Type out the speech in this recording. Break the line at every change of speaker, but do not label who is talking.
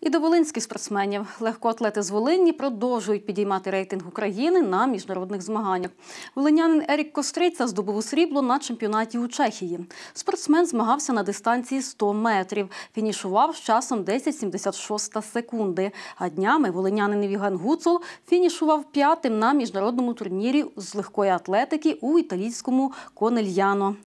І до волинських спортсменів легкоатлети з Волині продовжують підіймати рейтинг України на міжнародних змаганнях. Волинянин Ерік Костриця здобув срібло на чемпіонаті у Чехії. Спортсмен змагався на дистанції 100 метрів. Фінішував з часом 10,76 секунди. А днями волинянин Віган Гуцул фінішував п'ятим на міжнародному турнірі з легкої атлетики у італійському Конельяно.